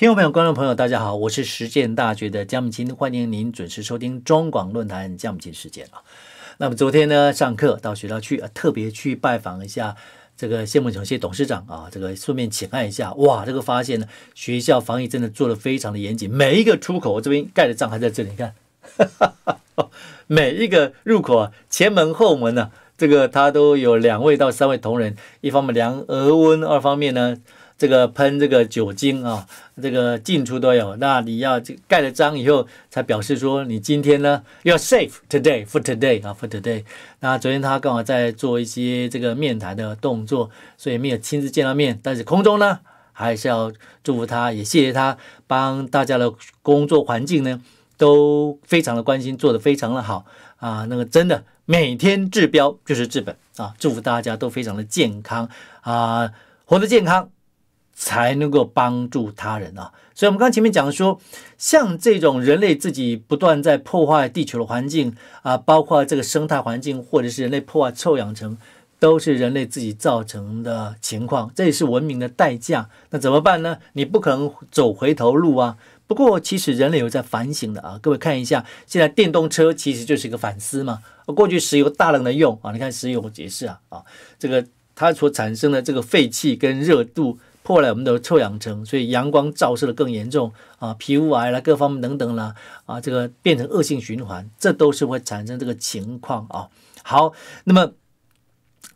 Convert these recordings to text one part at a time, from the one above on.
听众朋友、观众朋友，大家好，我是实践大学的江敏琴，欢迎您准时收听中广论坛江母琴时间啊。那么昨天呢，上课到学校去啊，特别去拜访一下这个谢木雄谢董事长啊，这个顺便请看一下。哇，这个发现呢，学校防疫真的做的非常的严谨，每一个出口我这边盖的章还在这里，你看，每一个入口啊，前门后门呢，这个他都有两位到三位同仁，一方面量额温，二方面呢。这个喷这个酒精啊，这个进出都有。那你要盖了章以后，才表示说你今天呢，you're safe today for today 啊，for today。那昨天他刚好在做一些这个面谈的动作，所以没有亲自见到面。但是空中呢，还是要祝福他，也谢谢他帮大家的工作环境呢，都非常的关心，做的非常的好啊。那个真的每天治标就是治本啊，祝福大家都非常的健康啊，活得健康。才能够帮助他人啊！所以，我们刚前面讲说，像这种人类自己不断在破坏地球的环境啊，包括这个生态环境，或者是人类破坏臭氧层，都是人类自己造成的情况。这也是文明的代价。那怎么办呢？你不可能走回头路啊！不过，其实人类有在反省的啊。各位看一下，现在电动车其实就是一个反思嘛。过去石油大量的用啊，你看石油解释啊啊，这个它所产生的这个废气跟热度。破坏我们的臭氧层，所以阳光照射的更严重啊，皮肤癌啦，各方面等等啦，啊，这个变成恶性循环，这都是会产生这个情况啊。好，那么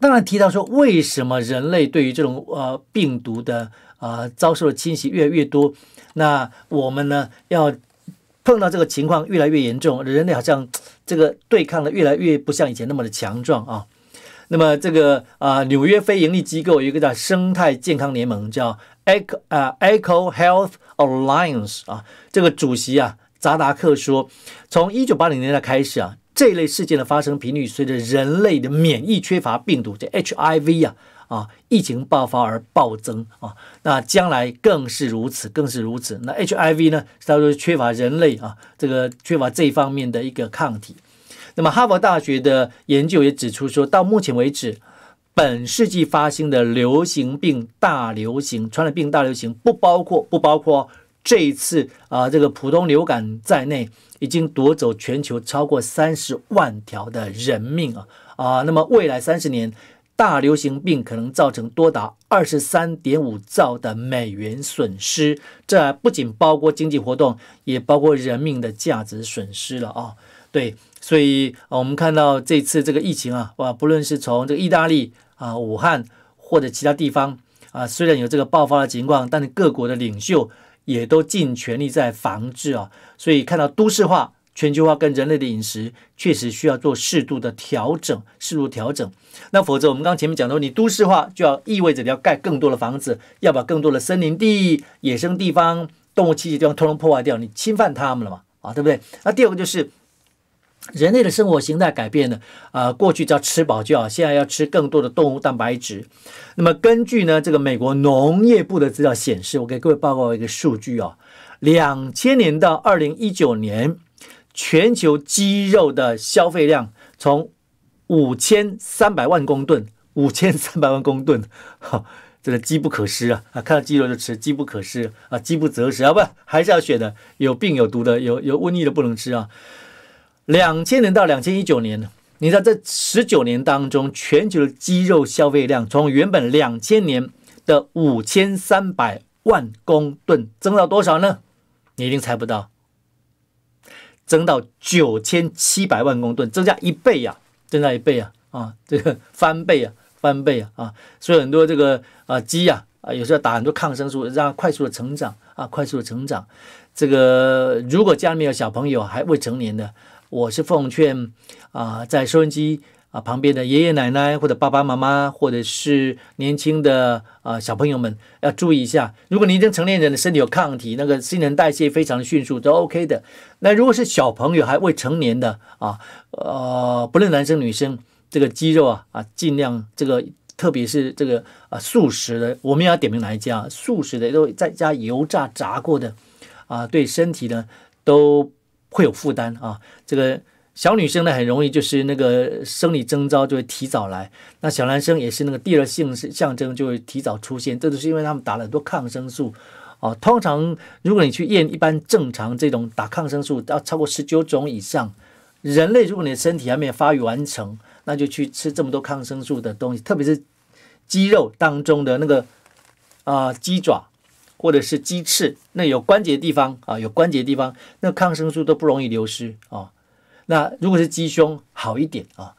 当然提到说，为什么人类对于这种呃病毒的啊遭受的侵袭越来越多？那我们呢，要碰到这个情况越来越严重，人类好像这个对抗的越来越不像以前那么的强壮啊。那么这个啊，纽约非盈利机构有一个叫生态健康联盟，叫 eco 啊，eco health alliance 啊，这个主席啊，扎达克说，从一九八零年代开始啊，这类事件的发生频率随着人类的免疫缺乏病毒，这 HIV 呀啊，疫情爆发而暴增啊，那将来更是如此，更是如此。那 HIV 呢，就是缺乏人类啊，这个缺乏这方面的一个抗体。那么，哈佛大学的研究也指出，说到目前为止，本世纪发生的流行病大流行、传染病大流行，不包括不包括这一次啊，这个普通流感在内，已经夺走全球超过三十万条的人命啊啊！那么，未来三十年，大流行病可能造成多达二十三点五兆的美元损失，这不仅包括经济活动，也包括人命的价值损失了啊。对，所以我们看到这次这个疫情啊，哇，不论是从这个意大利啊、武汉或者其他地方啊，虽然有这个爆发的情况，但是各国的领袖也都尽全力在防治啊。所以看到都市化、全球化跟人类的饮食，确实需要做适度的调整，适度调整。那否则我们刚刚前面讲到，你都市化就要意味着你要盖更多的房子，要把更多的森林地、野生地方、动物栖息地方通通破坏掉，你侵犯他们了嘛？啊，对不对？那第二个就是。人类的生活形态改变了，啊，过去只要吃饱就好，现在要吃更多的动物蛋白质。那么根据呢这个美国农业部的资料显示，我给各位报告一个数据哦，两千年到二零一九年，全球鸡肉的消费量从五千三百万公吨，五千三百万公吨，哈，真的机不可失啊啊，看到鸡肉就吃，机不可失啊，饥不择食啊，不还是要选的，有病有毒的，有有瘟疫的不能吃啊。两千年到两千一九年你知道这十九年当中，全球的鸡肉消费量从原本两千年的五千三百万公吨增到多少呢？你一定猜不到，增到九千七百万公吨，增加一倍呀，增加一倍呀，啊，这个 翻倍啊，翻倍啊，啊，所以很多这个啊鸡呀，啊，有时候打很多抗生素，让它快速的成长啊，快速的成长。这个如果家里面有小朋友还未成年的。我是奉劝啊，在收音机啊旁边的爷爷奶奶或者爸爸妈妈，或者是年轻的啊小朋友们要注意一下。如果您跟成年人的身体有抗体，那个新陈代谢非常的迅速，都 OK 的。那如果是小朋友还未成年的啊，呃，不论男生女生，这个肌肉啊啊，尽量这个，特别是这个啊素食的，我们要点名哪一家素食的都在加油炸炸过的啊，对身体呢都。会有负担啊！这个小女生呢，很容易就是那个生理征兆就会提早来；那小男生也是那个第二性象征就会提早出现。这都是因为他们打了很多抗生素啊。通常如果你去验一般正常这种打抗生素要超过十九种以上，人类如果你的身体还没有发育完成，那就去吃这么多抗生素的东西，特别是鸡肉当中的那个啊鸡爪。或者是鸡翅，那有关节的地方啊，有关节的地方，那抗生素都不容易流失啊。那如果是鸡胸，好一点啊。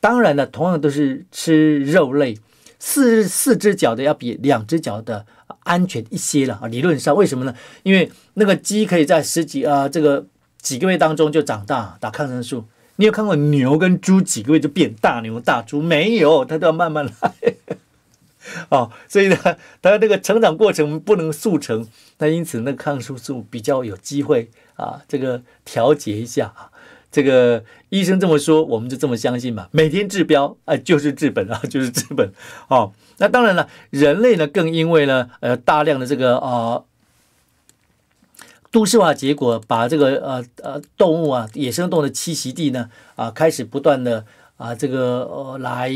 当然了，同样都是吃肉类，四四只脚的要比两只脚的安全一些了啊。理论上，为什么呢？因为那个鸡可以在十几啊这个几个月当中就长大打抗生素。你有看过牛跟猪几个月就变大牛大猪没有？它都要慢慢来。哦，所以呢，他这个成长过程不能速成，那因此那抗生素比较有机会啊，这个调节一下啊。这个医生这么说，我们就这么相信嘛？每天治标啊，就是治本啊，就是治本。哦，那当然了，人类呢，更因为呢，呃，大量的这个啊，都市化结果，把这个呃呃动物啊，野生动物的栖息地呢，啊，开始不断的。啊，这个呃，来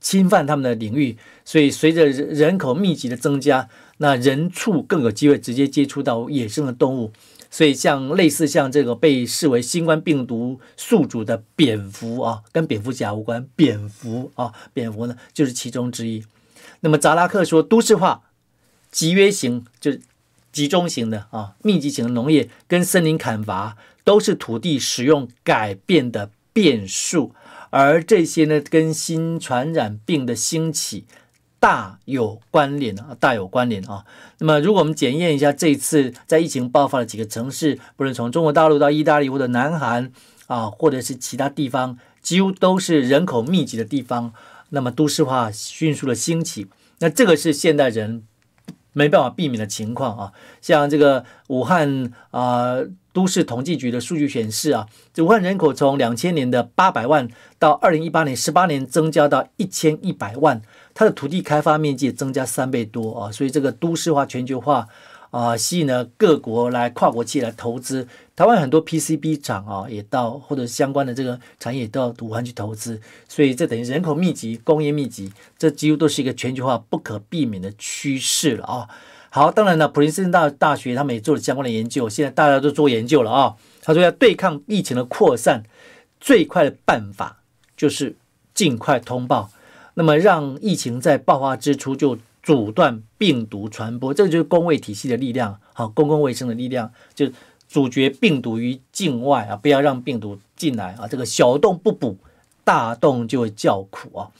侵犯他们的领域，所以随着人人口密集的增加，那人畜更有机会直接接触到野生的动物，所以像类似像这个被视为新冠病毒宿主的蝙蝠啊，跟蝙蝠侠无关，蝙蝠啊，蝙蝠呢就是其中之一。那么扎拉克说，都市化、集约型就是集中型的啊，密集型的农业跟森林砍伐都是土地使用改变的变数。而这些呢，跟新传染病的兴起大有关联啊，大有关联啊。那么，如果我们检验一下，这次在疫情爆发的几个城市，不论从中国大陆到意大利或者南韩啊，或者是其他地方，几乎都是人口密集的地方，那么都市化迅速的兴起，那这个是现代人。没办法避免的情况啊，像这个武汉啊，都市统计局的数据显示啊，武汉人口从两千年的八百万到二零一八年十八年增加到一千一百万，它的土地开发面积增加三倍多啊，所以这个都市化全球化。啊，吸引了各国来跨国企业来投资，台湾很多 PCB 厂啊，也到或者相关的这个产业到武汉去投资，所以这等于人口密集、工业密集，这几乎都是一个全球化不可避免的趋势了啊。好，当然了，普林斯顿大大学他们也做了相关的研究，现在大家都做研究了啊。他说，要对抗疫情的扩散，最快的办法就是尽快通报，那么让疫情在爆发之初就。阻断病毒传播，这个就是公卫体系的力量，好，公共卫生的力量，就阻绝病毒于境外啊，不要让病毒进来啊。这个小洞不补，大洞就会叫苦啊。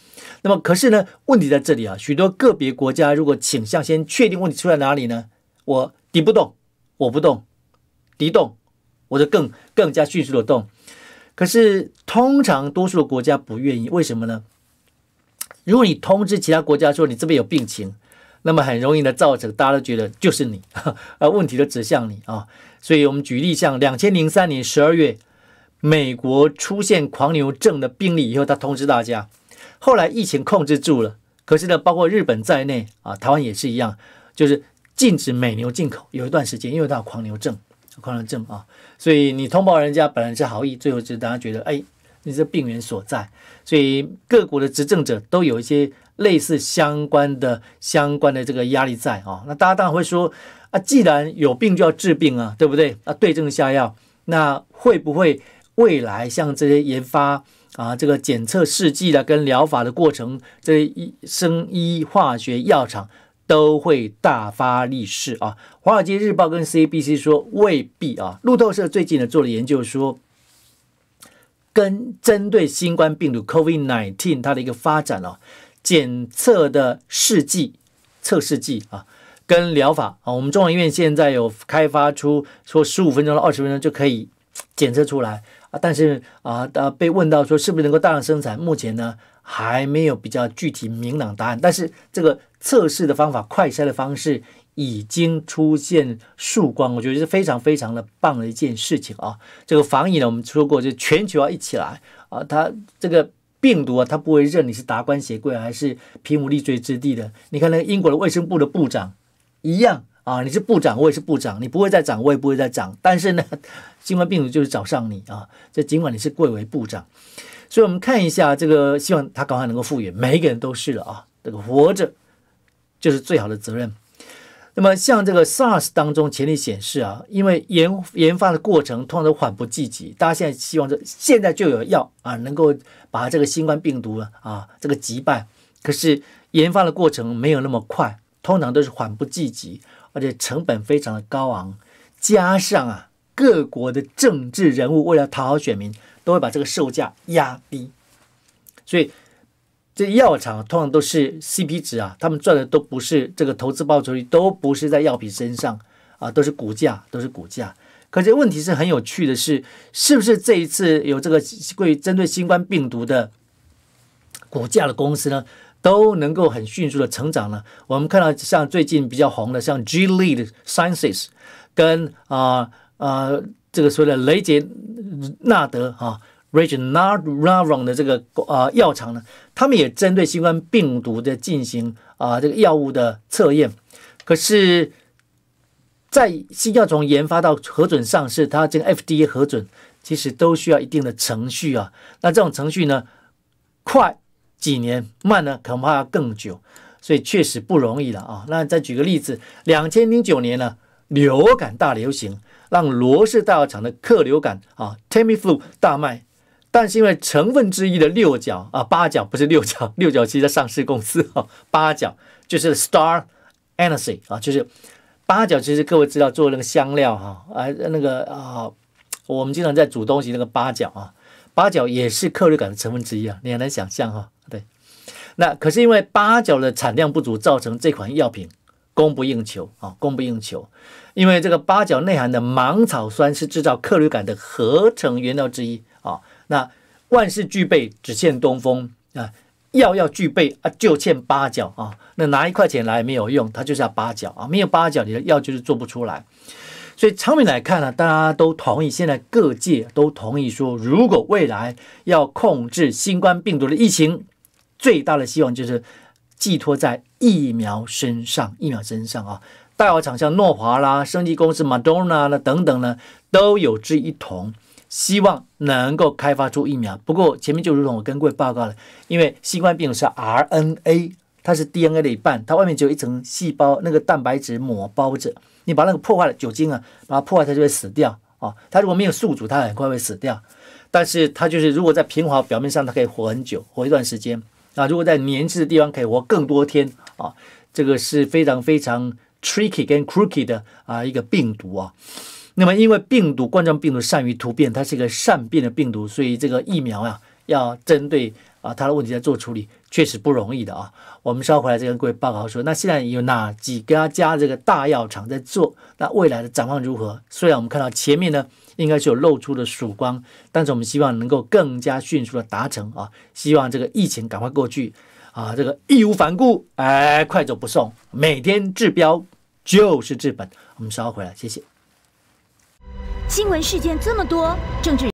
那么，可是呢，问题在这里啊，许多个别国家如果倾向先确定问题出在哪里呢？我敌不动，我不动，敌动，我就更更加迅速的动。可是，通常多数的国家不愿意，为什么呢？如果你通知其他国家说你这边有病情，那么很容易的造成大家都觉得就是你，啊，问题都指向你啊。所以，我们举例像两千零三年十二月，美国出现狂牛症的病例以后，他通知大家，后来疫情控制住了。可是呢，包括日本在内啊，台湾也是一样，就是禁止美牛进口。有一段时间，因为它有狂牛症、狂牛症啊，所以你通报人家本来是好意，最后就大家觉得哎。你是病源所在，所以各国的执政者都有一些类似相关的、相关的这个压力在啊。那大家当然会说啊，既然有病就要治病啊，对不对啊？对症下药，那会不会未来像这些研发啊、这个检测试剂的跟疗法的过程，这医生医化学药厂都会大发利市啊？华尔街日报跟 CBC 说未必啊。路透社最近呢做了研究说。跟针对新冠病毒 COVID-19 它的一个发展哦，检测的试剂、测试剂啊，跟疗法啊，我们中华医院现在有开发出说十五分钟到二十分钟就可以检测出来啊，但是啊，呃，被问到说是不是能够大量生产，目前呢还没有比较具体明朗答案，但是这个测试的方法、快筛的方式。已经出现曙光，我觉得是非常非常的棒的一件事情啊！这个防疫呢，我们说过，就全球要一起来啊！它这个病毒啊，它不会认你是达官显贵还是贫无立锥之地的。你看那个英国的卫生部的部长一样啊，你是部长，我也是部长，你不会再涨，我也不会再涨。但是呢，新冠病毒就是找上你啊！这尽管你是贵为部长，所以我们看一下这个，希望他赶快能够复原。每一个人都是了啊！这个活着就是最好的责任。那么像这个 SARS 当中，潜力显示啊，因为研研发的过程通常都缓不济急，大家现在希望这现在就有药啊，能够把这个新冠病毒啊这个击败。可是研发的过程没有那么快，通常都是缓不济急，而且成本非常的高昂，加上啊各国的政治人物为了讨好选民，都会把这个售价压低，所以。这药厂通常都是 C P 值啊，他们赚的都不是这个投资报酬率，都不是在药品身上啊，都是股价，都是股价。可是问题是很有趣的是，是不是这一次有这个关于针对新冠病毒的股价的公司呢，都能够很迅速的成长呢？我们看到像最近比较红的，像 G Lead Sciences 跟啊啊这个所谓的雷杰纳德啊。r i 士 n a r d i r o n g 的这个啊药厂呢，他们也针对新冠病毒的进行啊这个药物的测验。可是，在新药从研发到核准上市，它这个 FDA 核准，其实都需要一定的程序啊。那这种程序呢，快几年，慢呢恐怕要更久，所以确实不容易了啊。那再举个例子，两千零九年呢，流感大流行，让罗氏大药厂的克流感啊 Tamiflu 大卖。但是因为成分之一的六角啊，八角不是六角，六角其实上市公司哈，八角就是 Star a n r g y 啊，就是八角，其实各位知道做那个香料哈，呃那个啊，我们经常在煮东西那个八角啊，八角也是克瑞感的成分之一啊，你很难想象哈，对。那可是因为八角的产量不足，造成这款药品供不应求啊，供不应求，因为这个八角内含的芒草酸是制造克瑞感的合成原料之一啊。那万事俱备，只欠东风啊！药要具备啊，就欠八角啊。那拿一块钱来没有用，它就是要八角啊。没有八角，你的药就是做不出来。所以，长远来看呢，大家都同意，现在各界都同意说，如果未来要控制新冠病毒的疫情，最大的希望就是寄托在疫苗身上。疫苗身上啊，大药厂像诺华啦、生技公司、m a d o n n a 啦等等呢，都有之一同。希望能够开发出疫苗，不过前面就如同我跟各位报告了，因为新冠病毒是 RNA，它是 DNA 的一半，它外面只有一层细胞那个蛋白质膜包着。你把那个破坏了酒精啊，把它破坏它就会死掉啊。它如果没有宿主，它很快会死掉。但是它就是如果在平滑表面上，它可以活很久，活一段时间。啊，如果在粘质的地方可以活更多天啊，这个是非常非常 tricky 跟 crooked 的啊一个病毒啊。那么，因为病毒冠状病毒善于突变，它是一个善变的病毒，所以这个疫苗呀，要针对啊它的问题在做处理，确实不容易的啊。我们稍回来再跟各位报告说，那现在有哪几家家这个大药厂在做？那未来的展望如何？虽然我们看到前面呢，应该是有露出的曙光，但是我们希望能够更加迅速的达成啊，希望这个疫情赶快过去啊，这个义无反顾，哎，快走不送，每天治标就是治本。我们稍后回来，谢谢。新闻事件这么多，政治。